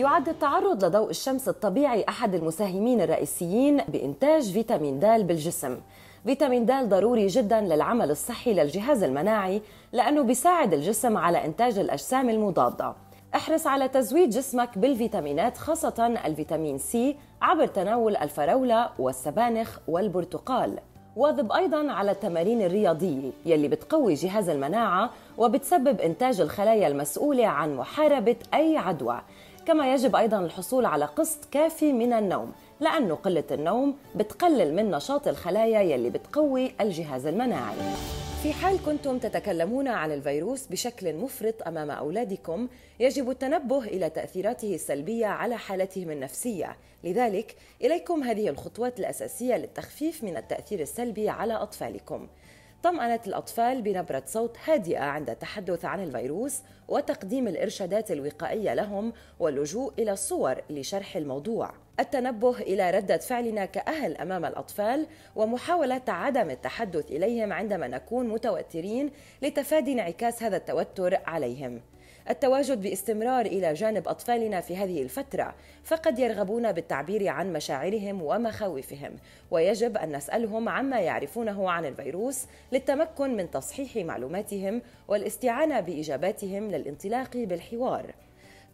يعد التعرض لضوء الشمس الطبيعي أحد المساهمين الرئيسيين بإنتاج فيتامين د بالجسم فيتامين د ضروري جدا للعمل الصحي للجهاز المناعي لأنه بيساعد الجسم على إنتاج الأجسام المضادة احرص على تزويد جسمك بالفيتامينات خاصة الفيتامين سي عبر تناول الفراولة والسبانخ والبرتقال واظب أيضا على التمارين الرياضية يلي بتقوي جهاز المناعة وبتسبب إنتاج الخلايا المسؤولة عن محاربة أي عدوى كما يجب أيضا الحصول على قسط كافي من النوم لأنه قلة النوم بتقلل من نشاط الخلايا يلي بتقوي الجهاز المناعي في حال كنتم تتكلمون عن الفيروس بشكل مفرط امام اولادكم يجب التنبه الى تاثيراته السلبيه على حالتهم النفسيه لذلك اليكم هذه الخطوات الاساسيه للتخفيف من التاثير السلبي على اطفالكم طمأنت الأطفال بنبرة صوت هادئة عند التحدث عن الفيروس وتقديم الإرشادات الوقائية لهم واللجوء إلى الصور لشرح الموضوع. التنبه إلى ردة فعلنا كأهل أمام الأطفال ومحاولة عدم التحدث إليهم عندما نكون متوترين لتفادي انعكاس هذا التوتر عليهم. التواجد باستمرار إلى جانب أطفالنا في هذه الفترة فقد يرغبون بالتعبير عن مشاعرهم ومخاوفهم ويجب أن نسألهم عما يعرفونه عن الفيروس للتمكن من تصحيح معلوماتهم والاستعانة بإجاباتهم للانطلاق بالحوار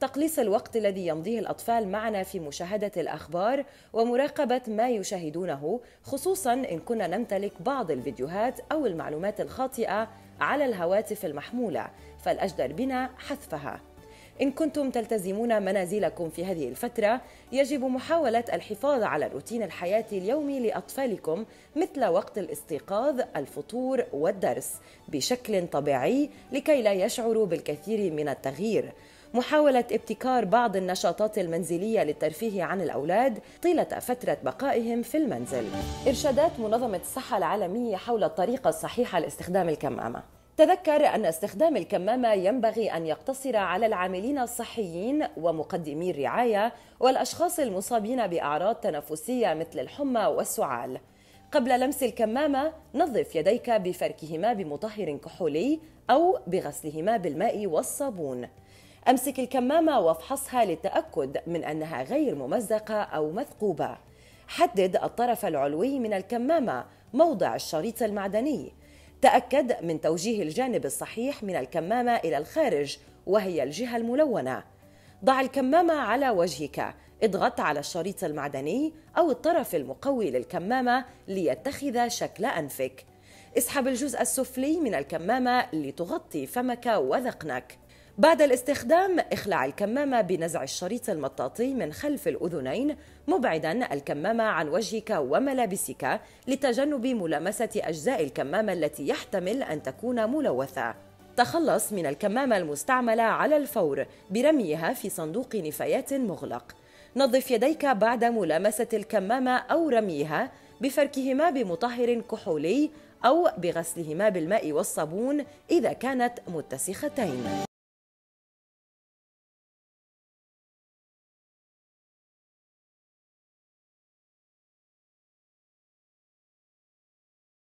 تقليص الوقت الذي يمضيه الأطفال معنا في مشاهدة الأخبار ومراقبة ما يشاهدونه خصوصا إن كنا نمتلك بعض الفيديوهات أو المعلومات الخاطئة على الهواتف المحمولة فالأجدر بنا حذفها إن كنتم تلتزمون منازلكم في هذه الفترة يجب محاولة الحفاظ على روتين الحياة اليومي لأطفالكم مثل وقت الاستيقاظ، الفطور والدرس بشكل طبيعي لكي لا يشعروا بالكثير من التغيير محاولة ابتكار بعض النشاطات المنزلية للترفيه عن الأولاد طيلة فترة بقائهم في المنزل إرشادات منظمة الصحة العالمية حول الطريقة الصحيحة لاستخدام الكمامة تذكر أن استخدام الكمامة ينبغي أن يقتصر على العاملين الصحيين ومقدمي الرعاية والأشخاص المصابين بأعراض تنفسية مثل الحمى والسعال. قبل لمس الكمامة نظف يديك بفركهما بمطهر كحولي أو بغسلهما بالماء والصابون. أمسك الكمامة وافحصها للتأكد من أنها غير ممزقة أو مثقوبة حدد الطرف العلوي من الكمامة موضع الشريط المعدني تأكد من توجيه الجانب الصحيح من الكمامة إلى الخارج وهي الجهة الملونة ضع الكمامة على وجهك اضغط على الشريط المعدني أو الطرف المقوي للكمامة ليتخذ شكل أنفك اسحب الجزء السفلي من الكمامة لتغطي فمك وذقنك بعد الاستخدام اخلع الكمامة بنزع الشريط المطاطي من خلف الأذنين مبعدا الكمامة عن وجهك وملابسك لتجنب ملامسة أجزاء الكمامة التي يحتمل أن تكون ملوثة تخلص من الكمامة المستعملة على الفور برميها في صندوق نفايات مغلق نظف يديك بعد ملامسة الكمامة أو رميها بفركهما بمطهر كحولي أو بغسلهما بالماء والصابون إذا كانت متسختين